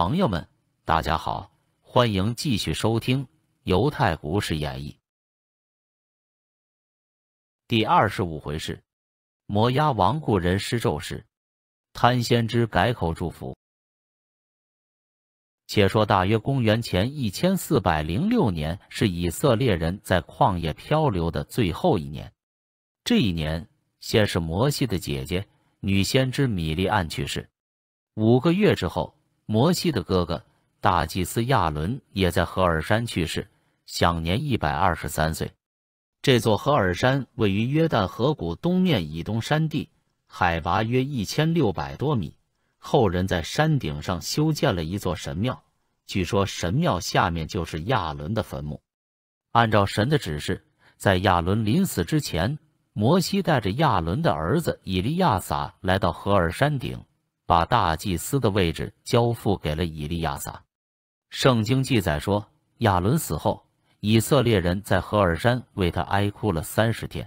朋友们，大家好，欢迎继续收听《犹太故事演义》第二十五回是摩押王故人施咒时，贪先知改口祝福。且说，大约公元前一千四百零六年，是以色列人在旷野漂流的最后一年。这一年，先是摩西的姐姐女先知米利安去世，五个月之后。摩西的哥哥大祭司亚伦也在何尔山去世，享年一百二十三岁。这座何尔山位于约旦河谷东面以东山地，海拔约一千六百多米。后人在山顶上修建了一座神庙，据说神庙下面就是亚伦的坟墓。按照神的指示，在亚伦临死之前，摩西带着亚伦的儿子以利亚撒来到何尔山顶。把大祭司的位置交付给了以利亚撒。圣经记载说，亚伦死后，以色列人在何尔山为他哀哭了三十天。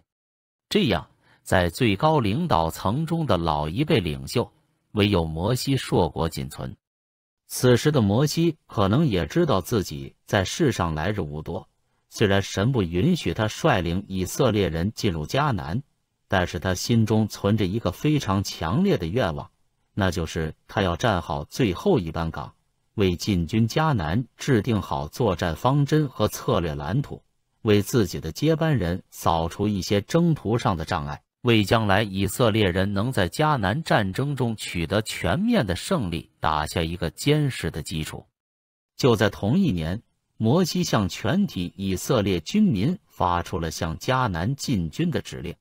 这样，在最高领导层中的老一辈领袖，唯有摩西硕果仅存。此时的摩西可能也知道自己在世上来日无多。虽然神不允许他率领以色列人进入迦南，但是他心中存着一个非常强烈的愿望。那就是他要站好最后一班岗，为进军迦南制定好作战方针和策略蓝图，为自己的接班人扫除一些征途上的障碍，为将来以色列人能在迦南战争中取得全面的胜利打下一个坚实的基础。就在同一年，摩西向全体以色列军民发出了向迦南进军的指令，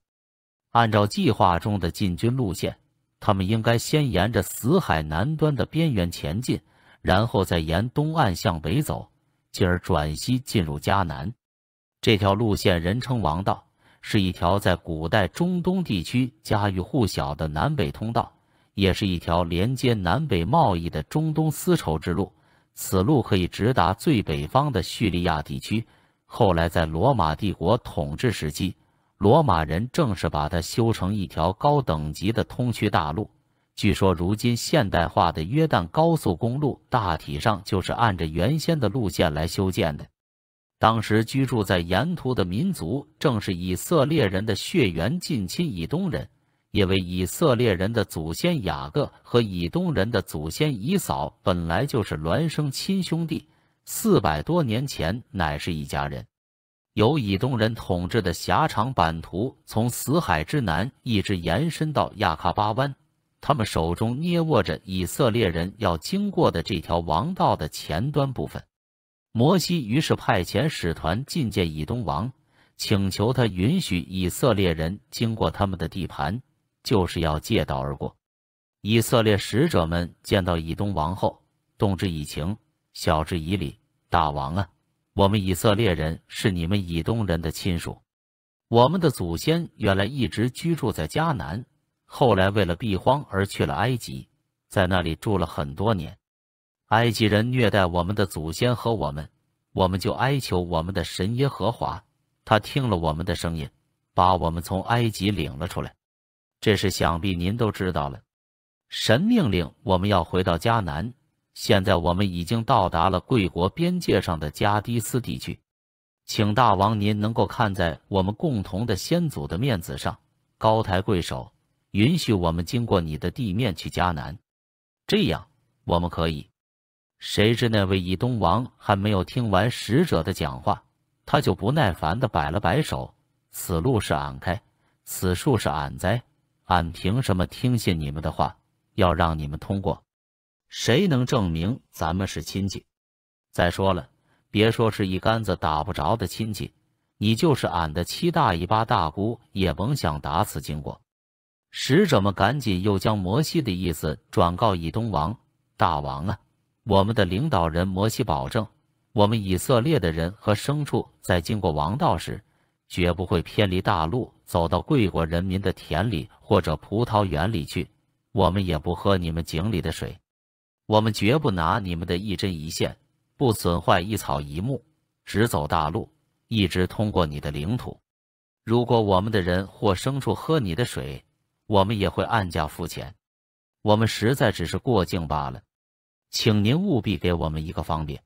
按照计划中的进军路线。他们应该先沿着死海南端的边缘前进，然后再沿东岸向北走，进而转西进入迦南。这条路线人称王道，是一条在古代中东地区家喻户晓的南北通道，也是一条连接南北贸易的中东丝绸之路。此路可以直达最北方的叙利亚地区。后来在罗马帝国统治时期。罗马人正是把它修成一条高等级的通衢大路。据说，如今现代化的约旦高速公路大体上就是按着原先的路线来修建的。当时居住在沿途的民族，正是以色列人的血缘近亲以东人，因为以色列人的祖先雅各和以东人的祖先以扫本来就是孪生亲兄弟，四百多年前乃是一家人。由以东人统治的狭长版图，从死海之南一直延伸到亚喀巴湾，他们手中捏握着以色列人要经过的这条王道的前端部分。摩西于是派遣使团觐见以东王，请求他允许以色列人经过他们的地盘，就是要借道而过。以色列使者们见到以东王后，动之以情，晓之以理：“大王啊！”我们以色列人是你们以东人的亲属。我们的祖先原来一直居住在迦南，后来为了避荒而去了埃及，在那里住了很多年。埃及人虐待我们的祖先和我们，我们就哀求我们的神耶和华，他听了我们的声音，把我们从埃及领了出来。这事想必您都知道了。神命令我们要回到迦南。现在我们已经到达了贵国边界上的加迪斯地区，请大王您能够看在我们共同的先祖的面子上，高抬贵手，允许我们经过你的地面去迦南，这样我们可以。谁知那位以东王还没有听完使者的讲话，他就不耐烦地摆了摆手：“此路是俺开，此树是俺栽，俺凭什么听信你们的话，要让你们通过？”谁能证明咱们是亲戚？再说了，别说是一竿子打不着的亲戚，你就是俺的七大姨八大姑也甭想打死经过。使者们赶紧又将摩西的意思转告以东王大王啊，我们的领导人摩西保证，我们以色列的人和牲畜在经过王道时，绝不会偏离大路，走到贵国人民的田里或者葡萄园里去，我们也不喝你们井里的水。我们绝不拿你们的一针一线，不损坏一草一木，只走大路，一直通过你的领土。如果我们的人或牲畜喝你的水，我们也会按价付钱。我们实在只是过境罢了，请您务必给我们一个方便。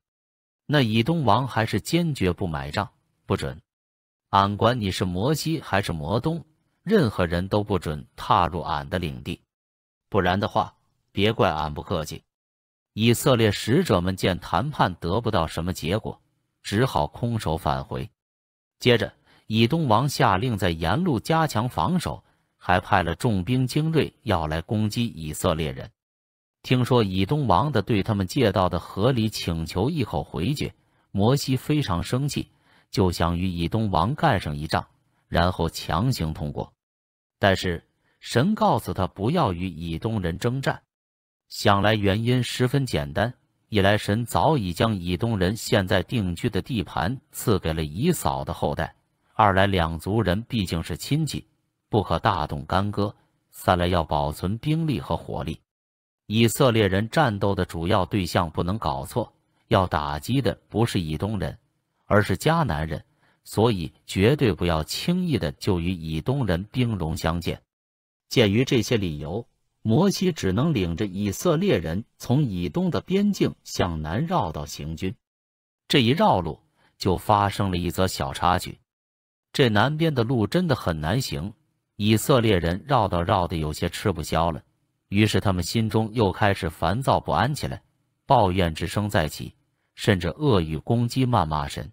那以东王还是坚决不买账，不准。俺管你是摩西还是摩东，任何人都不准踏入俺的领地，不然的话，别怪俺不客气。以色列使者们见谈判得不到什么结果，只好空手返回。接着，以东王下令在沿路加强防守，还派了重兵精锐要来攻击以色列人。听说以东王的对他们借道的合理请求一口回绝，摩西非常生气，就想与以东王干上一仗，然后强行通过。但是神告诉他不要与以东人征战。想来原因十分简单：一来神早已将以东人现在定居的地盘赐给了以扫的后代；二来两族人毕竟是亲戚，不可大动干戈；三来要保存兵力和火力。以色列人战斗的主要对象不能搞错，要打击的不是以东人，而是迦南人，所以绝对不要轻易的就与以东人兵戎相见。鉴于这些理由。摩西只能领着以色列人从以东的边境向南绕道行军，这一绕路就发生了一则小插曲。这南边的路真的很难行，以色列人绕道绕的有些吃不消了，于是他们心中又开始烦躁不安起来，抱怨之声再起，甚至恶语攻击、谩骂神。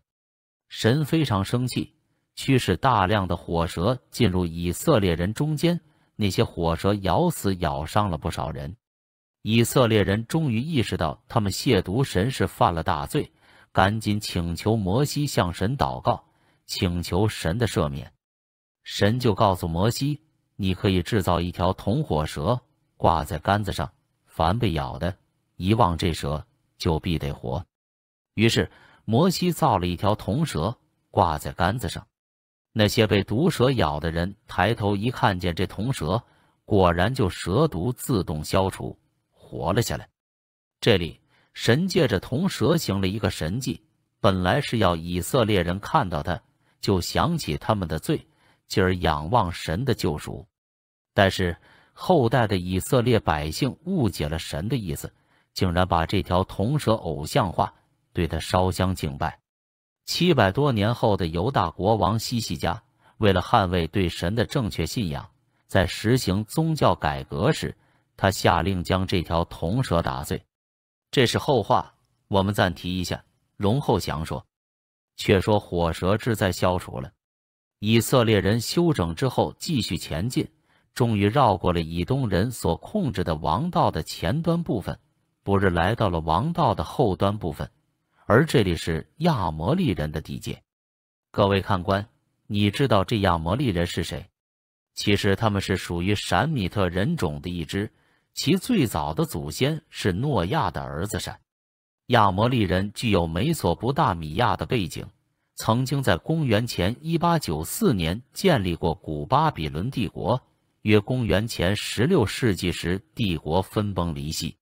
神非常生气，驱使大量的火蛇进入以色列人中间。那些火蛇咬死咬伤了不少人，以色列人终于意识到他们亵渎神是犯了大罪，赶紧请求摩西向神祷告，请求神的赦免。神就告诉摩西：“你可以制造一条铜火蛇，挂在杆子上，凡被咬的，一望这蛇就必得活。”于是摩西造了一条铜蛇，挂在杆子上。那些被毒蛇咬的人抬头一看见这铜蛇，果然就蛇毒自动消除，活了下来。这里神借着铜蛇行了一个神迹，本来是要以色列人看到它就想起他们的罪，进而仰望神的救赎。但是后代的以色列百姓误解了神的意思，竟然把这条铜蛇偶像化，对他烧香敬拜。七百多年后的犹大国王西西家，为了捍卫对神的正确信仰，在实行宗教改革时，他下令将这条铜蛇打碎。这是后话，我们暂提一下。容后详说。却说火蛇之灾消除了，以色列人休整之后继续前进，终于绕过了以东人所控制的王道的前端部分，不是来到了王道的后端部分。而这里是亚摩利人的地界，各位看官，你知道这亚摩利人是谁？其实他们是属于闪米特人种的一支，其最早的祖先是诺亚的儿子闪。亚摩利人具有美索不达米亚的背景，曾经在公元前一八九四年建立过古巴比伦帝国，约公元前十六世纪时，帝国分崩离析。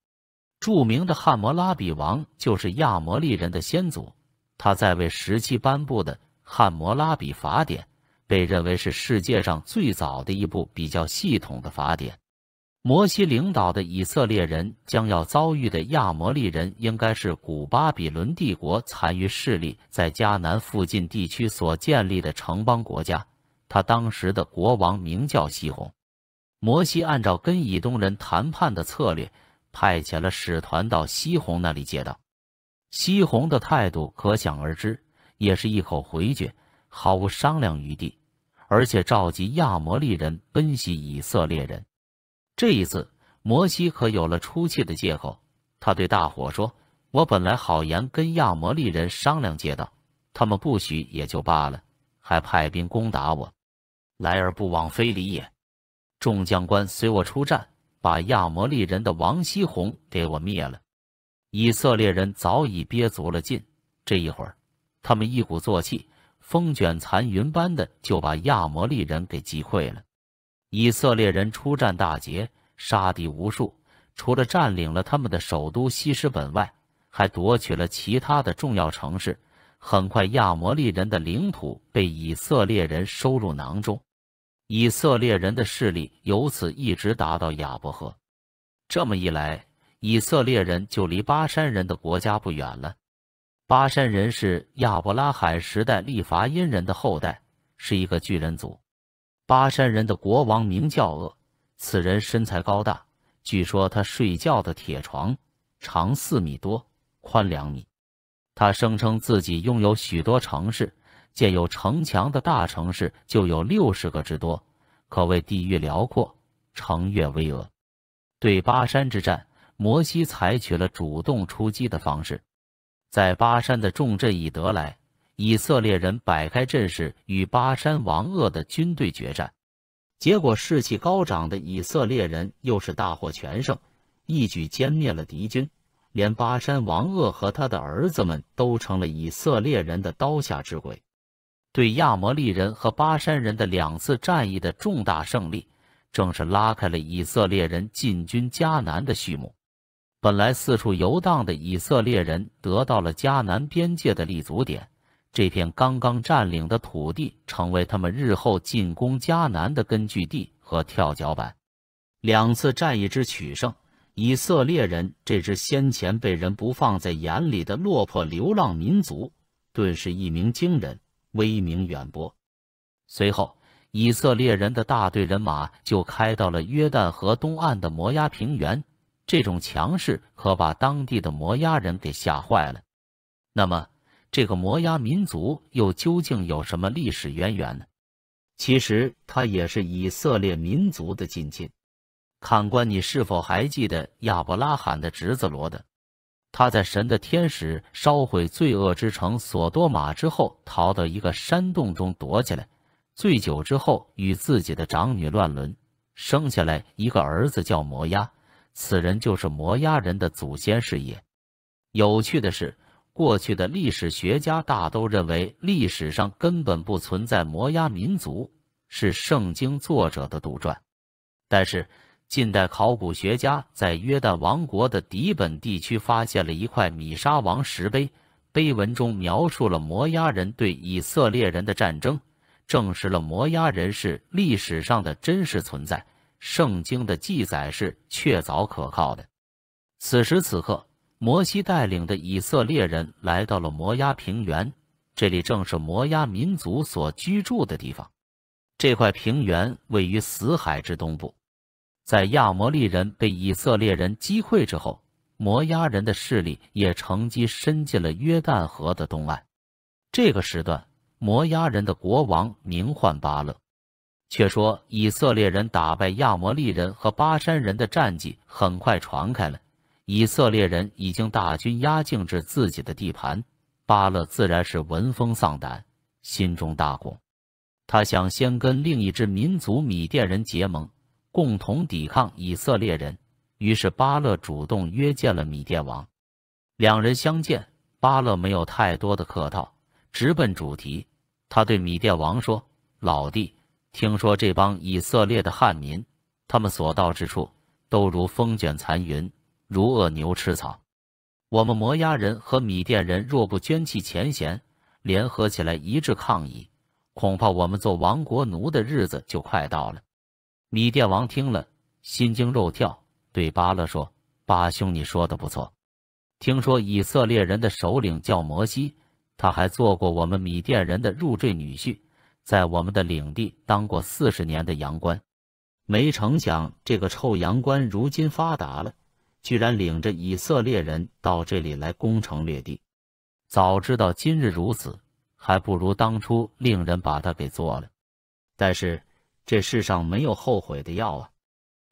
著名的汉谟拉比王就是亚摩利人的先祖，他在位时期颁布的《汉谟拉比法典》被认为是世界上最早的一部比较系统的法典。摩西领导的以色列人将要遭遇的亚摩利人，应该是古巴比伦帝国残余势力在迦南附近地区所建立的城邦国家。他当时的国王名叫西宏。摩西按照跟以东人谈判的策略。派遣了使团到西红那里借道，西红的态度可想而知，也是一口回绝，毫无商量余地，而且召集亚摩利人奔袭以色列人。这一次，摩西可有了出气的借口。他对大伙说：“我本来好言跟亚摩利人商量借道，他们不许也就罢了，还派兵攻打我，来而不往非礼也。”众将官随我出战。把亚摩利人的王西红给我灭了！以色列人早已憋足了劲，这一会儿他们一鼓作气，风卷残云般的就把亚摩利人给击溃了。以色列人出战大捷，杀敌无数，除了占领了他们的首都西施本外，还夺取了其他的重要城市。很快，亚摩利人的领土被以色列人收入囊中。以色列人的势力由此一直达到亚伯河。这么一来，以色列人就离巴山人的国家不远了。巴山人是亚伯拉罕时代利伐因人的后代，是一个巨人族。巴山人的国王名叫厄，此人身材高大，据说他睡觉的铁床长四米多，宽两米。他声称自己拥有许多城市。建有城墙的大城市就有六十个之多，可谓地域辽阔，城越巍峨。对巴山之战，摩西采取了主动出击的方式，在巴山的重镇以得来，以色列人摆开阵势与巴山王鄂的军队决战。结果士气高涨的以色列人又是大获全胜，一举歼灭了敌军，连巴山王鄂和他的儿子们都成了以色列人的刀下之鬼。对亚摩利人和巴山人的两次战役的重大胜利，正是拉开了以色列人进军迦南的序幕。本来四处游荡的以色列人得到了迦南边界的立足点，这片刚刚占领的土地成为他们日后进攻迦南的根据地和跳脚板。两次战役之取胜，以色列人这支先前被人不放在眼里的落魄流浪民族，顿时一鸣惊人。威名远播。随后，以色列人的大队人马就开到了约旦河东岸的摩崖平原。这种强势可把当地的摩崖人给吓坏了。那么，这个摩崖民族又究竟有什么历史渊源呢？其实，它也是以色列民族的近亲。看官，你是否还记得亚伯拉罕的侄子罗德？他在神的天使烧毁罪恶之城索多玛之后，逃到一个山洞中躲起来。醉酒之后，与自己的长女乱伦，生下来一个儿子叫摩押。此人就是摩押人的祖先是也。有趣的是，过去的历史学家大都认为历史上根本不存在摩押民族，是圣经作者的杜撰。但是，近代考古学家在约旦王国的迪本地区发现了一块米沙王石碑，碑文中描述了摩崖人对以色列人的战争，证实了摩崖人是历史上的真实存在。圣经的记载是确凿可靠的。此时此刻，摩西带领的以色列人来到了摩崖平原，这里正是摩崖民族所居住的地方。这块平原位于死海之东部。在亚摩利人被以色列人击溃之后，摩押人的势力也乘机伸进了约旦河的东岸。这个时段，摩押人的国王名唤巴勒。却说，以色列人打败亚摩利人和巴山人的战绩很快传开了，以色列人已经大军压境至自己的地盘，巴勒自然是闻风丧胆，心中大恐。他想先跟另一支民族米甸人结盟。共同抵抗以色列人。于是巴勒主动约见了米甸王，两人相见，巴勒没有太多的客套，直奔主题。他对米甸王说：“老弟，听说这帮以色列的汉民，他们所到之处都如风卷残云，如恶牛吃草。我们摩押人和米甸人若不捐弃前嫌，联合起来一致抗议，恐怕我们做亡国奴的日子就快到了。”米甸王听了，心惊肉跳，对巴勒说：“巴兄，你说的不错。听说以色列人的首领叫摩西，他还做过我们米甸人的入赘女婿，在我们的领地当过四十年的阳关。没成想，这个臭阳关如今发达了，居然领着以色列人到这里来攻城略地。早知道今日如此，还不如当初令人把他给做了。但是……”这世上没有后悔的药啊！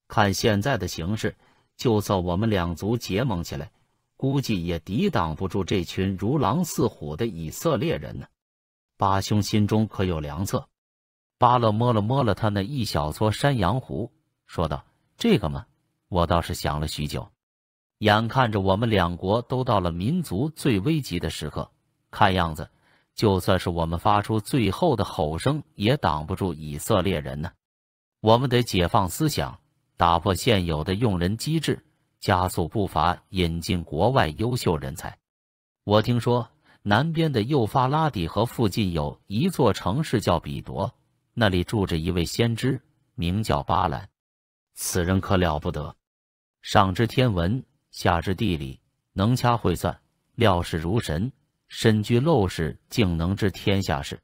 看现在的形势，就算我们两族结盟起来，估计也抵挡不住这群如狼似虎的以色列人呢。八兄心中可有良策？巴勒摸了摸了他那一小撮山羊胡，说道：“这个嘛，我倒是想了许久。眼看着我们两国都到了民族最危急的时刻，看样子……”就算是我们发出最后的吼声，也挡不住以色列人呢。我们得解放思想，打破现有的用人机制，加速步伐，引进国外优秀人才。我听说南边的幼发拉底河附近有一座城市叫比夺，那里住着一位先知，名叫巴兰。此人可了不得，上知天文，下知地理，能掐会算，料事如神。身居陋室竟能知天下事，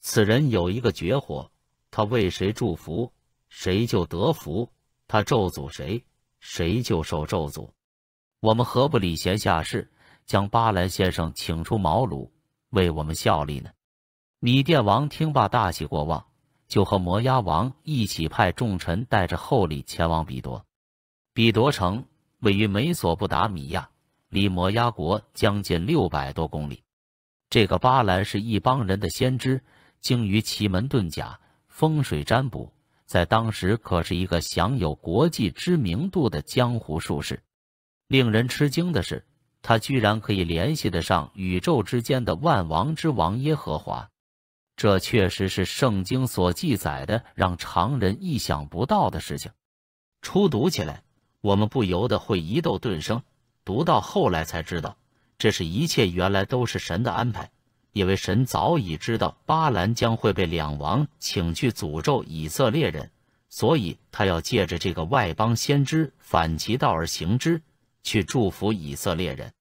此人有一个绝活：他为谁祝福，谁就得福；他咒诅谁，谁就受咒诅。我们何不礼贤下士，将巴兰先生请出茅庐，为我们效力呢？米甸王听罢大喜过望，就和摩押王一起派重臣带着厚礼前往比夺。比夺城位于美索不达米亚。离摩押国将近六百多公里。这个巴兰是一帮人的先知，精于奇门遁甲、风水占卜，在当时可是一个享有国际知名度的江湖术士。令人吃惊的是，他居然可以联系得上宇宙之间的万王之王耶和华。这确实是圣经所记载的让常人意想不到的事情。初读起来，我们不由得会疑窦顿生。读到后来才知道，这是一切原来都是神的安排，因为神早已知道巴兰将会被两王请去诅咒以色列人，所以他要借着这个外邦先知反其道而行之，去祝福以色列人。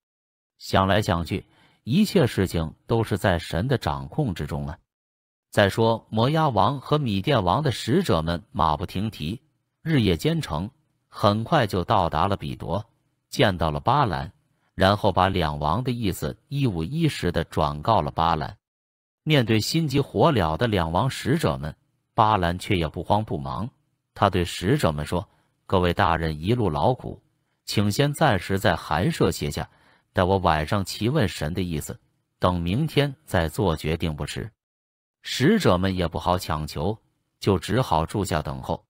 想来想去，一切事情都是在神的掌控之中啊！再说摩押王和米甸王的使者们马不停蹄，日夜兼程，很快就到达了比夺。见到了巴兰，然后把两王的意思一五一十地转告了巴兰。面对心急火燎的两王使者们，巴兰却也不慌不忙。他对使者们说：“各位大人一路劳苦，请先暂时在寒舍歇下，待我晚上齐问神的意思，等明天再做决定不迟。”使者们也不好强求，就只好住下等候。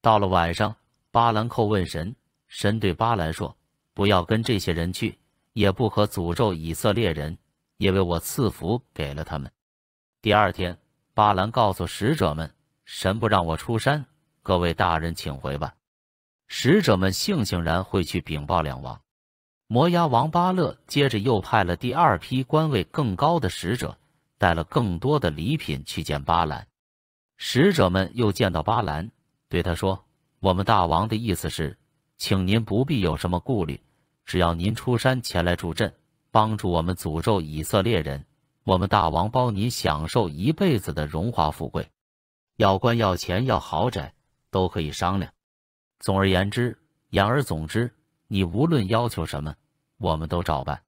到了晚上，巴兰叩问神，神对巴兰说。不要跟这些人去，也不可诅咒以色列人，因为我赐福给了他们。第二天，巴兰告诉使者们：“神不让我出山，各位大人请回吧。”使者们悻悻然回去禀报两王。摩押王巴勒接着又派了第二批官位更高的使者，带了更多的礼品去见巴兰。使者们又见到巴兰，对他说：“我们大王的意思是，请您不必有什么顾虑。”只要您出山前来助阵，帮助我们诅咒以色列人，我们大王包您享受一辈子的荣华富贵，要官要钱要豪宅都可以商量。总而言之，言而总之，你无论要求什么，我们都照办。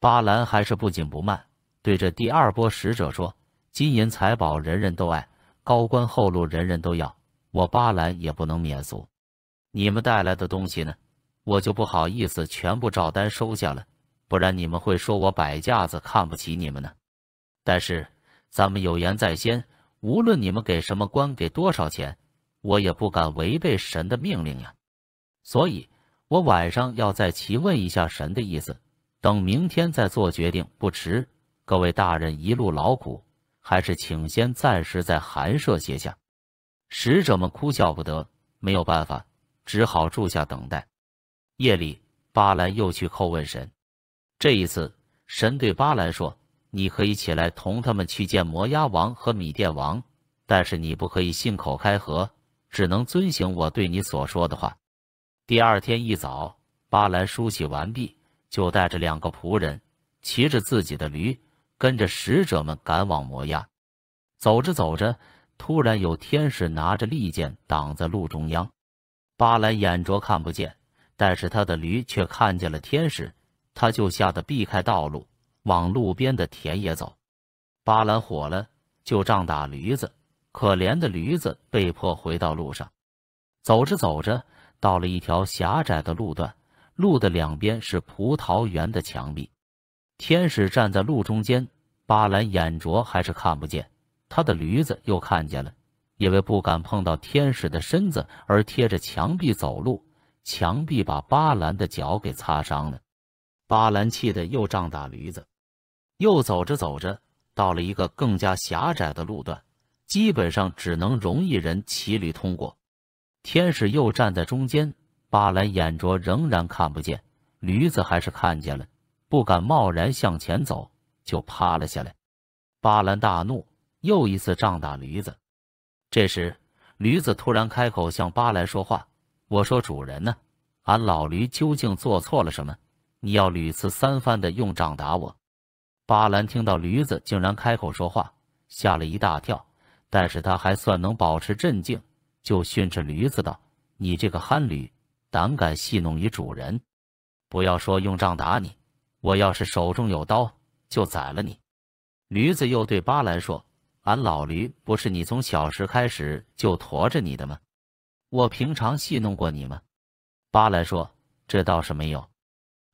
巴兰还是不紧不慢，对着第二波使者说：“金银财宝人人都爱，高官厚禄人人都要，我巴兰也不能免俗。你们带来的东西呢？”我就不好意思全部照单收下了，不然你们会说我摆架子看不起你们呢。但是咱们有言在先，无论你们给什么官，给多少钱，我也不敢违背神的命令呀。所以，我晚上要再提问一下神的意思，等明天再做决定不迟。各位大人一路劳苦，还是请先暂时在寒舍歇下。使者们哭笑不得，没有办法，只好住下等待。夜里，巴兰又去叩问神。这一次，神对巴兰说：“你可以起来同他们去见摩押王和米甸王，但是你不可以信口开河，只能遵行我对你所说的话。”第二天一早，巴兰梳洗完毕，就带着两个仆人，骑着自己的驴，跟着使者们赶往摩押。走着走着，突然有天使拿着利剑挡在路中央。巴兰眼拙，看不见。但是他的驴却看见了天使，他就吓得避开道路，往路边的田野走。巴兰火了，就仗打驴子。可怜的驴子被迫回到路上，走着走着，到了一条狭窄的路段，路的两边是葡萄园的墙壁。天使站在路中间，巴兰眼拙还是看不见。他的驴子又看见了，因为不敢碰到天使的身子，而贴着墙壁走路。墙壁把巴兰的脚给擦伤了，巴兰气得又杖打驴子。又走着走着，到了一个更加狭窄的路段，基本上只能容一人骑驴通过。天使又站在中间，巴兰眼拙仍然看不见，驴子还是看见了，不敢贸然向前走，就趴了下来。巴兰大怒，又一次杖打驴子。这时，驴子突然开口向巴兰说话。我说：“主人呢？俺老驴究竟做错了什么？你要屡次三番的用杖打我？”巴兰听到驴子竟然开口说话，吓了一大跳，但是他还算能保持镇静，就训斥驴子道：“你这个憨驴，胆敢戏弄于主人！不要说用杖打你，我要是手中有刀，就宰了你。”驴子又对巴兰说：“俺老驴不是你从小时开始就驮着你的吗？”我平常戏弄过你吗？巴兰说：“这倒是没有。”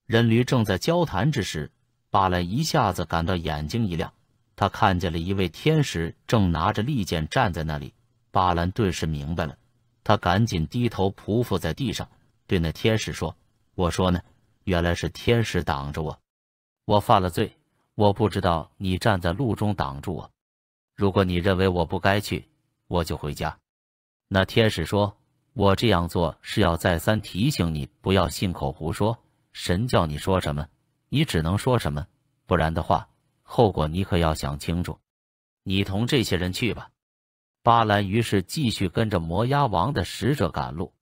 人驴正在交谈之时，巴兰一下子感到眼睛一亮，他看见了一位天使正拿着利剑站在那里。巴兰顿时明白了，他赶紧低头匍匐在地上，对那天使说：“我说呢，原来是天使挡着我。我犯了罪，我不知道你站在路中挡住我。如果你认为我不该去，我就回家。”那天使说。我这样做是要再三提醒你，不要信口胡说。神叫你说什么，你只能说什么，不然的话，后果你可要想清楚。你同这些人去吧。巴兰于是继续跟着摩押王的使者赶路。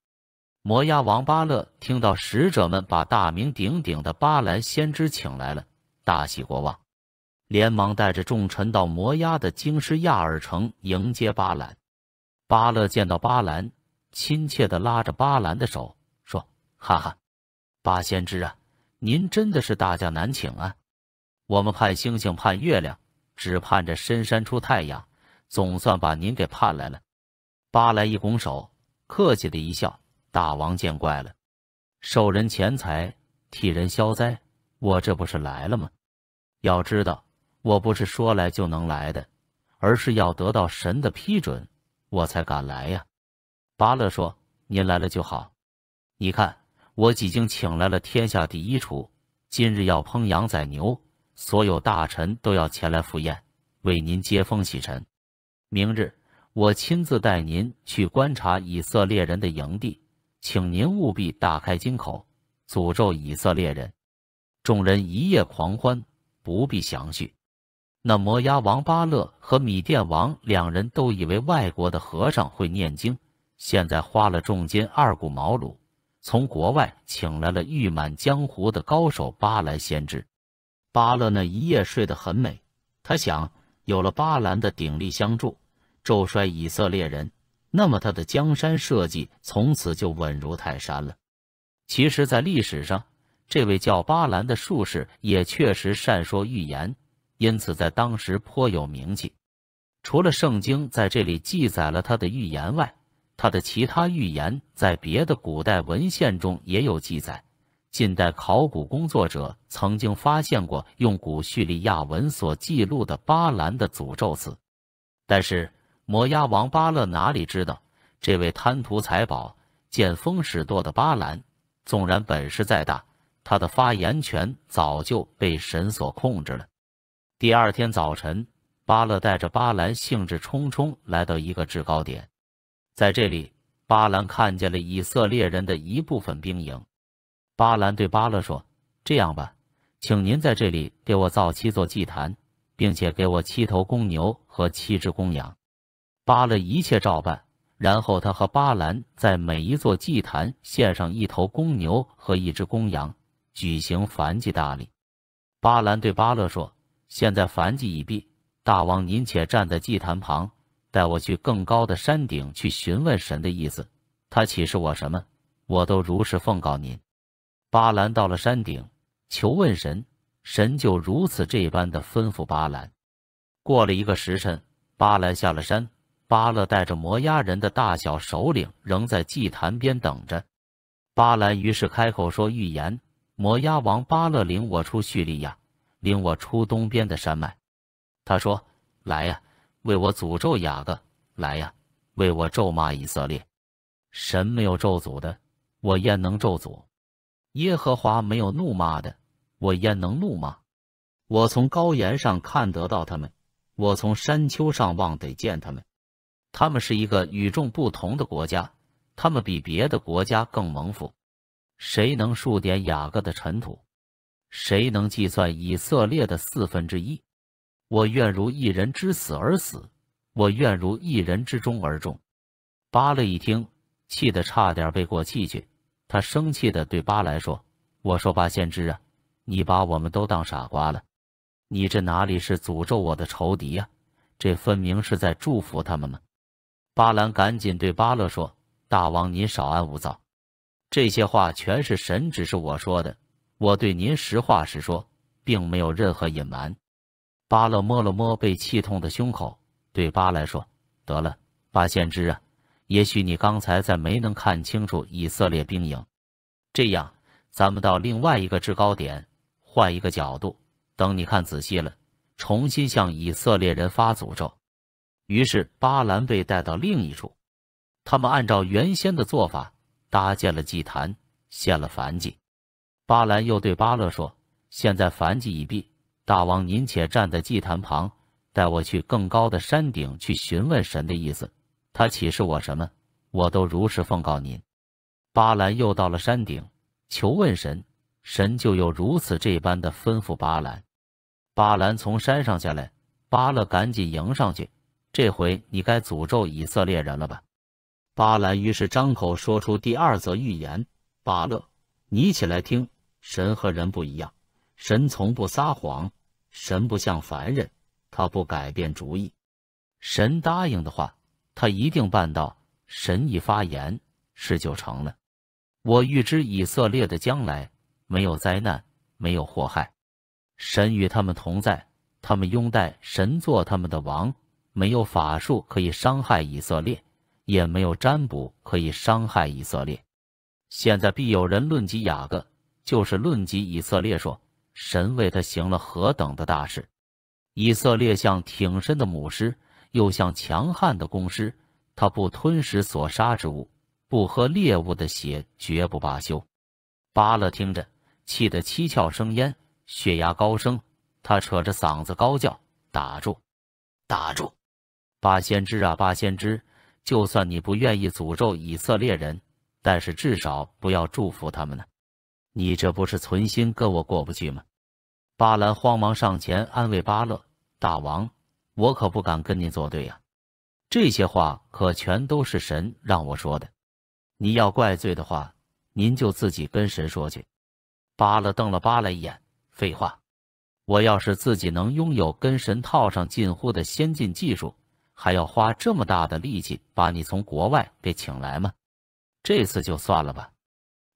摩押王巴勒听到使者们把大名鼎鼎的巴兰先知请来了，大喜过望，连忙带着众臣到摩押的京师亚尔城迎接巴兰。巴勒见到巴兰。亲切地拉着巴兰的手说：“哈哈，八先知啊，您真的是大驾难请啊！我们盼星星盼月亮，只盼着深山出太阳，总算把您给盼来了。”巴兰一拱手，客气的一笑：“大王见怪了，受人钱财替人消灾，我这不是来了吗？要知道，我不是说来就能来的，而是要得到神的批准，我才敢来呀。”巴勒说：“您来了就好，你看我已经请来了天下第一厨，今日要烹羊宰牛，所有大臣都要前来赴宴，为您接风洗尘。明日我亲自带您去观察以色列人的营地，请您务必大开金口，诅咒以色列人。”众人一夜狂欢，不必详叙。那摩押王巴勒和米甸王两人都以为外国的和尚会念经。现在花了重金二顾毛庐，从国外请来了誉满江湖的高手巴兰先知。巴勒那一夜睡得很美，他想，有了巴兰的鼎力相助，咒衰以色列人，那么他的江山社稷从此就稳如泰山了。其实，在历史上，这位叫巴兰的术士也确实善说预言，因此在当时颇有名气。除了圣经在这里记载了他的预言外，他的其他预言在别的古代文献中也有记载。近代考古工作者曾经发现过用古叙利亚文所记录的巴兰的诅咒词。但是摩押王巴勒哪里知道，这位贪图财宝、见风使舵的巴兰，纵然本事再大，他的发言权早就被神所控制了。第二天早晨，巴勒带着巴兰兴致冲冲来到一个制高点。在这里，巴兰看见了以色列人的一部分兵营。巴兰对巴勒说：“这样吧，请您在这里给我造七座祭坛，并且给我七头公牛和七只公羊。”巴勒一切照办。然后他和巴兰在每一座祭坛献上一头公牛和一只公羊，举行燔祭大礼。巴兰对巴勒说：“现在燔祭已毕，大王您且站在祭坛旁。”带我去更高的山顶去询问神的意思，他启示我什么，我都如实奉告您。巴兰到了山顶，求问神，神就如此这般的吩咐巴兰。过了一个时辰，巴兰下了山，巴勒带着摩押人的大小首领仍在祭坛边等着。巴兰于是开口说预言：摩押王巴勒领我出叙利亚，领我出东边的山脉。他说：“来呀。”为我诅咒雅各，来呀！为我咒骂以色列，神没有咒诅的，我焉能咒诅？耶和华没有怒骂的，我焉能怒骂？我从高岩上看得到他们，我从山丘上望得见他们。他们是一个与众不同的国家，他们比别的国家更蒙福。谁能数点雅各的尘土？谁能计算以色列的四分之一？我愿如一人之死而死，我愿如一人之中而终。巴勒一听，气得差点被过气去。他生气地对巴兰说：“我说巴先知啊，你把我们都当傻瓜了。你这哪里是诅咒我的仇敌呀？这分明是在祝福他们吗？”巴兰赶紧对巴勒说：“大王，您少安勿躁。这些话全是神指示我说的。我对您实话实说，并没有任何隐瞒。”巴勒摸了摸被气痛的胸口，对巴来说：“得了，巴先知啊，也许你刚才在没能看清楚以色列兵营。这样，咱们到另外一个制高点，换一个角度，等你看仔细了，重新向以色列人发诅咒。”于是，巴兰被带到另一处，他们按照原先的做法搭建了祭坛，献了燔祭。巴兰又对巴勒说：“现在燔祭已毕。”大王，您且站在祭坛旁，带我去更高的山顶去询问神的意思。他启示我什么，我都如实奉告您。巴兰又到了山顶，求问神，神就又如此这般的吩咐巴兰。巴兰从山上下来，巴勒赶紧迎上去。这回你该诅咒以色列人了吧？巴兰于是张口说出第二则预言。巴勒，你起来听。神和人不一样，神从不撒谎。神不像凡人，他不改变主意。神答应的话，他一定办到。神一发言，事就成了。我预知以色列的将来，没有灾难，没有祸害。神与他们同在，他们拥戴神做他们的王。没有法术可以伤害以色列，也没有占卜可以伤害以色列。现在必有人论及雅各，就是论及以色列，说。神为他行了何等的大事！以色列像挺身的母狮，又像强悍的公狮，他不吞食所杀之物，不喝猎物的血，绝不罢休。巴勒听着，气得七窍生烟，血压高升，他扯着嗓子高叫：“打住！打住！八先知啊，八先知，就算你不愿意诅咒以色列人，但是至少不要祝福他们呢。”你这不是存心跟我过不去吗？巴兰慌忙上前安慰巴乐大王：“我可不敢跟您作对呀，这些话可全都是神让我说的。你要怪罪的话，您就自己跟神说去。”巴乐瞪了巴兰一眼：“废话，我要是自己能拥有跟神套上近乎的先进技术，还要花这么大的力气把你从国外给请来吗？这次就算了吧，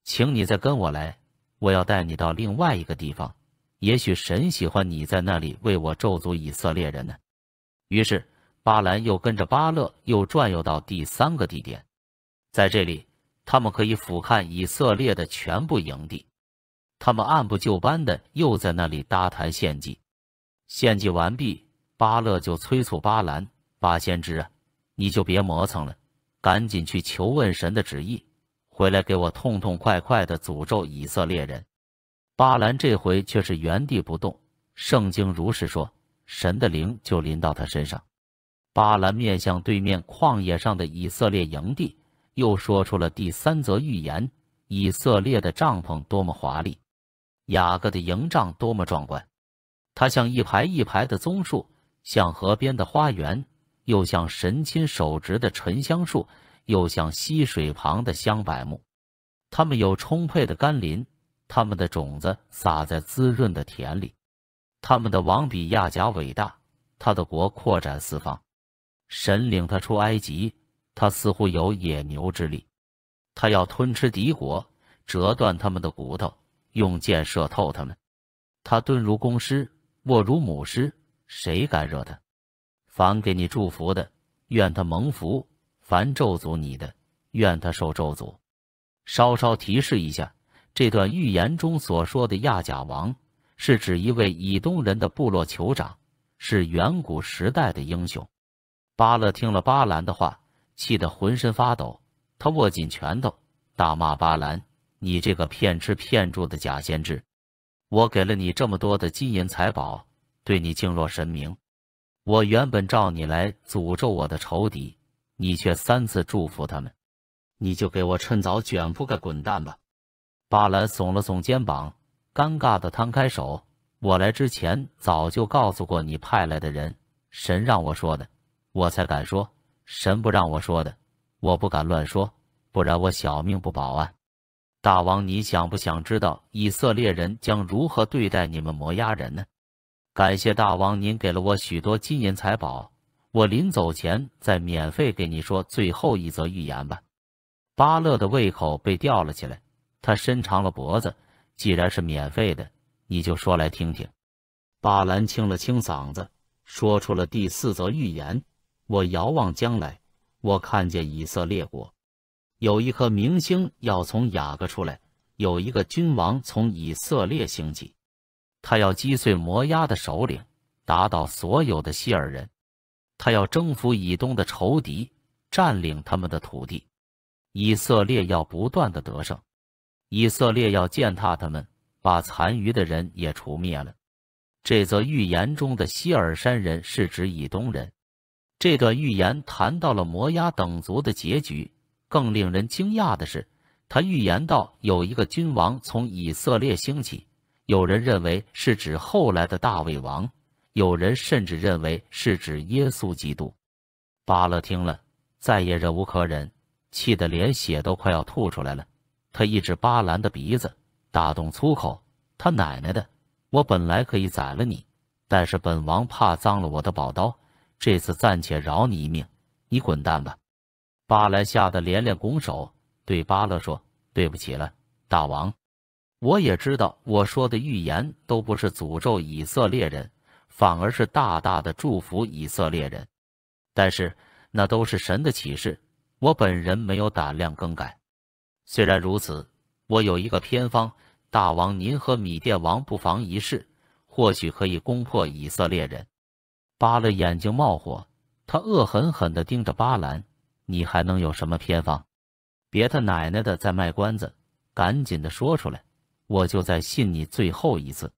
请你再跟我来。”我要带你到另外一个地方，也许神喜欢你在那里为我咒诅以色列人呢。于是巴兰又跟着巴勒又转悠到第三个地点，在这里他们可以俯瞰以色列的全部营地。他们按部就班的又在那里搭台献祭，献祭完毕，巴勒就催促巴兰，巴先知啊，你就别磨蹭了，赶紧去求问神的旨意。回来给我痛痛快快的诅咒以色列人。巴兰这回却是原地不动。圣经如是说：神的灵就临到他身上。巴兰面向对面旷野上的以色列营地，又说出了第三则预言：以色列的帐篷多么华丽，雅各的营帐多么壮观，它像一排一排的棕树，像河边的花园，又像神亲手植的沉香树。又像溪水旁的香柏木，它们有充沛的甘霖，它们的种子撒在滋润的田里，他们的王比亚甲伟大，他的国扩展四方，神领他出埃及，他似乎有野牛之力，他要吞吃敌国，折断他们的骨头，用箭射透他们，他顿如公狮，卧如母狮，谁敢惹他？凡给你祝福的，愿他蒙福。凡咒诅你的，愿他受咒诅。稍稍提示一下，这段预言中所说的亚甲王，是指一位以东人的部落酋长，是远古时代的英雄。巴勒听了巴兰的话，气得浑身发抖，他握紧拳头，大骂巴兰：“你这个骗吃骗住的假先知！我给了你这么多的金银财宝，对你敬若神明。我原本召你来诅咒我的仇敌。”你却三次祝福他们，你就给我趁早卷铺盖滚蛋吧！巴兰耸了耸肩膀，尴尬地摊开手。我来之前早就告诉过你派来的人，神让我说的，我才敢说；神不让我说的，我不敢乱说，不然我小命不保啊！大王，你想不想知道以色列人将如何对待你们摩押人呢？感谢大王，您给了我许多金银财宝。我临走前再免费给你说最后一则预言吧。巴勒的胃口被吊了起来，他伸长了脖子。既然是免费的，你就说来听听。巴兰清了清嗓子，说出了第四则预言：我遥望将来，我看见以色列国有一颗明星要从雅各出来，有一个君王从以色列兴起，他要击碎摩押的首领，打倒所有的希尔人。他要征服以东的仇敌，占领他们的土地。以色列要不断的得胜，以色列要践踏他们，把残余的人也除灭了。这则预言中的希尔山人是指以东人。这段预言谈到了摩押等族的结局。更令人惊讶的是，他预言到有一个君王从以色列兴起，有人认为是指后来的大卫王。有人甚至认为是指耶稣基督。巴勒听了，再也忍无可忍，气得连血都快要吐出来了。他一指巴兰的鼻子，大动粗口：“他奶奶的！我本来可以宰了你，但是本王怕脏了我的宝刀，这次暂且饶你一命。你滚蛋吧！”巴兰吓得连连拱手，对巴勒说：“对不起了，大王，我也知道我说的预言都不是诅咒以色列人。”反而是大大的祝福以色列人，但是那都是神的启示，我本人没有胆量更改。虽然如此，我有一个偏方，大王您和米甸王不妨一试，或许可以攻破以色列人。巴勒眼睛冒火，他恶狠狠地盯着巴兰，你还能有什么偏方？别他奶奶的在卖关子，赶紧的说出来，我就再信你最后一次。